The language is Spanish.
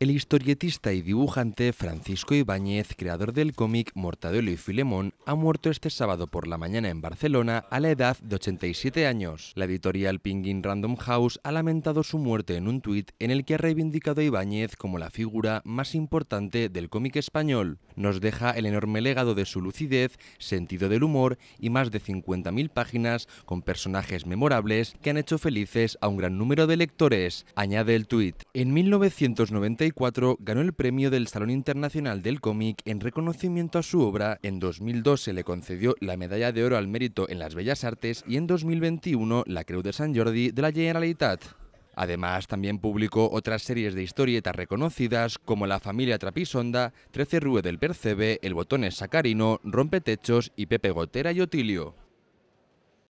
el historietista y dibujante Francisco Ibáñez, creador del cómic Mortadelo y Filemón, ha muerto este sábado por la mañana en Barcelona a la edad de 87 años. La editorial Penguin Random House ha lamentado su muerte en un tuit en el que ha reivindicado a Ibáñez como la figura más importante del cómic español. Nos deja el enorme legado de su lucidez, sentido del humor y más de 50.000 páginas con personajes memorables que han hecho felices a un gran número de lectores, añade el tuit. En 1990 ganó el premio del Salón Internacional del Cómic en reconocimiento a su obra, en 2002 se le concedió la Medalla de Oro al Mérito en las Bellas Artes y en 2021 la Creu de San Jordi de la Generalitat. Además, también publicó otras series de historietas reconocidas como La familia Trapisonda, Trece Rue del Percebe, El Botones Sacarino, Rompetechos y Pepe Gotera y Otilio.